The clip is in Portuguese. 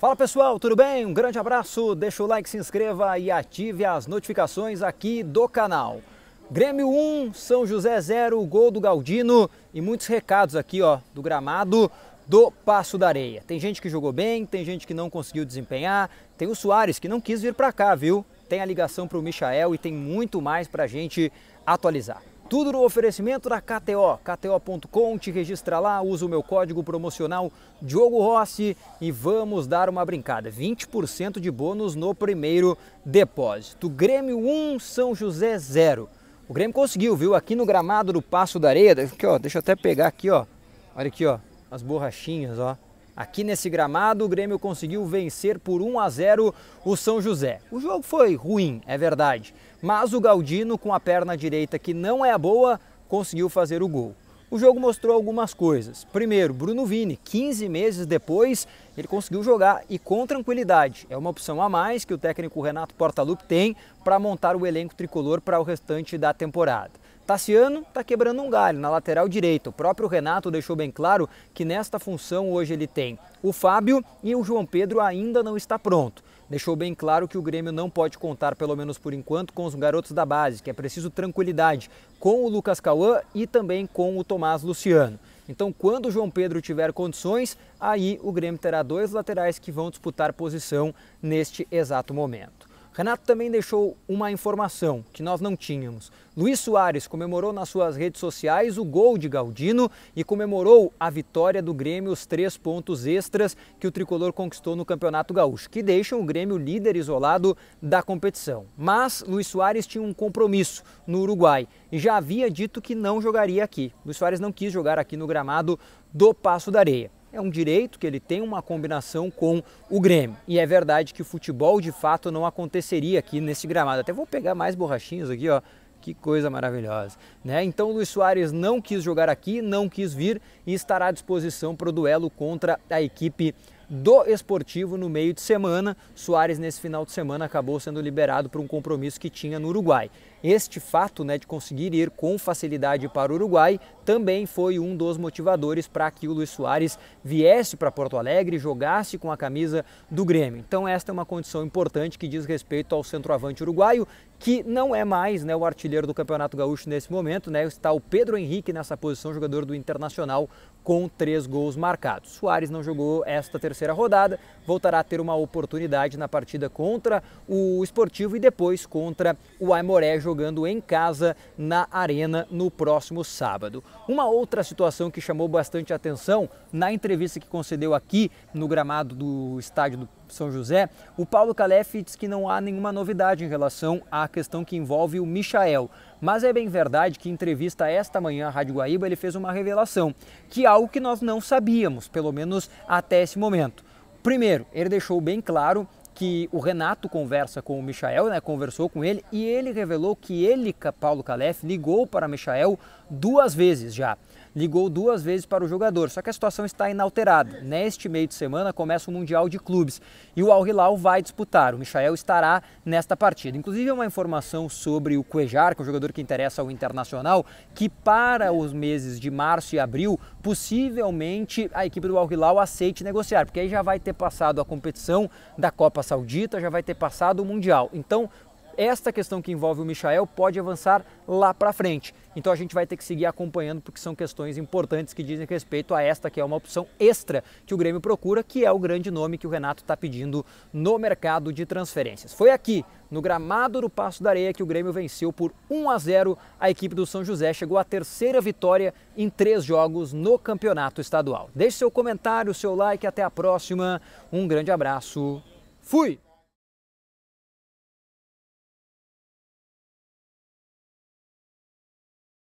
Fala pessoal, tudo bem? Um grande abraço, deixa o like, se inscreva e ative as notificações aqui do canal. Grêmio 1, São José 0, gol do Galdino e muitos recados aqui ó, do gramado do Passo da Areia. Tem gente que jogou bem, tem gente que não conseguiu desempenhar, tem o Soares que não quis vir para cá, viu? Tem a ligação para o Michael e tem muito mais para a gente atualizar. Tudo no oferecimento da KTO, kto.com, te registra lá, usa o meu código promocional Diogo Rossi e vamos dar uma brincada. 20% de bônus no primeiro depósito. Grêmio 1, São José 0. O Grêmio conseguiu, viu? Aqui no gramado do Passo da Areia, aqui, ó, deixa eu até pegar aqui, ó. Olha aqui, ó, as borrachinhas, ó. Aqui nesse gramado, o Grêmio conseguiu vencer por 1 a 0 o São José. O jogo foi ruim, é verdade, mas o Galdino, com a perna direita que não é a boa, conseguiu fazer o gol. O jogo mostrou algumas coisas. Primeiro, Bruno Vini, 15 meses depois, ele conseguiu jogar e com tranquilidade. É uma opção a mais que o técnico Renato Portaluppi tem para montar o elenco tricolor para o restante da temporada. Tassiano está quebrando um galho na lateral direita. O próprio Renato deixou bem claro que nesta função hoje ele tem o Fábio e o João Pedro ainda não está pronto. Deixou bem claro que o Grêmio não pode contar, pelo menos por enquanto, com os garotos da base, que é preciso tranquilidade com o Lucas Cauã e também com o Tomás Luciano. Então, quando o João Pedro tiver condições, aí o Grêmio terá dois laterais que vão disputar posição neste exato momento. Renato também deixou uma informação que nós não tínhamos. Luiz Soares comemorou nas suas redes sociais o gol de Galdino e comemorou a vitória do Grêmio, os três pontos extras que o tricolor conquistou no Campeonato Gaúcho, que deixam o Grêmio líder isolado da competição. Mas Luiz Soares tinha um compromisso no Uruguai e já havia dito que não jogaria aqui. Luiz Soares não quis jogar aqui no gramado do Passo da Areia. É um direito que ele tem uma combinação com o Grêmio. E é verdade que o futebol de fato não aconteceria aqui nesse gramado. Até vou pegar mais borrachinhos aqui, ó. Que coisa maravilhosa, né? Então o Luiz Soares não quis jogar aqui, não quis vir e estará à disposição para o duelo contra a equipe do Esportivo no meio de semana. Soares nesse final de semana acabou sendo liberado para um compromisso que tinha no Uruguai. Este fato né, de conseguir ir com facilidade para o Uruguai também foi um dos motivadores para que o Luiz Soares viesse para Porto Alegre e jogasse com a camisa do Grêmio. Então esta é uma condição importante que diz respeito ao centroavante uruguaio, que não é mais né, o artilheiro do Campeonato Gaúcho nesse momento, né, está o Pedro Henrique nessa posição, jogador do Internacional, com três gols marcados. Soares não jogou esta terceira rodada, voltará a ter uma oportunidade na partida contra o Esportivo e depois contra o Aimoré jogando em casa na Arena no próximo sábado. Uma outra situação que chamou bastante atenção na entrevista que concedeu aqui no gramado do estádio do são José, o Paulo Calef diz que não há nenhuma novidade em relação à questão que envolve o Michael. Mas é bem verdade que em entrevista esta manhã à Rádio Guaíba ele fez uma revelação, que é algo que nós não sabíamos, pelo menos até esse momento. Primeiro, ele deixou bem claro que o Renato conversa com o Michael, né, conversou com ele e ele revelou que ele, Paulo Calef, ligou para Michael duas vezes já. Ligou duas vezes para o jogador, só que a situação está inalterada. Neste meio de semana começa o Mundial de Clubes e o Al Hilal vai disputar. O Michael estará nesta partida. Inclusive, uma informação sobre o Cuejar, que é um jogador que interessa ao Internacional, que para os meses de março e abril, possivelmente a equipe do Al Hilal aceite negociar, porque aí já vai ter passado a competição da Copa Saudita, já vai ter passado o Mundial. Então, esta questão que envolve o Michael pode avançar lá para frente. Então a gente vai ter que seguir acompanhando porque são questões importantes que dizem respeito a esta que é uma opção extra que o Grêmio procura, que é o grande nome que o Renato está pedindo no mercado de transferências. Foi aqui, no gramado do Passo da Areia, que o Grêmio venceu por 1 a 0 a equipe do São José. Chegou à terceira vitória em três jogos no campeonato estadual. Deixe seu comentário, seu like, até a próxima. Um grande abraço. Fui!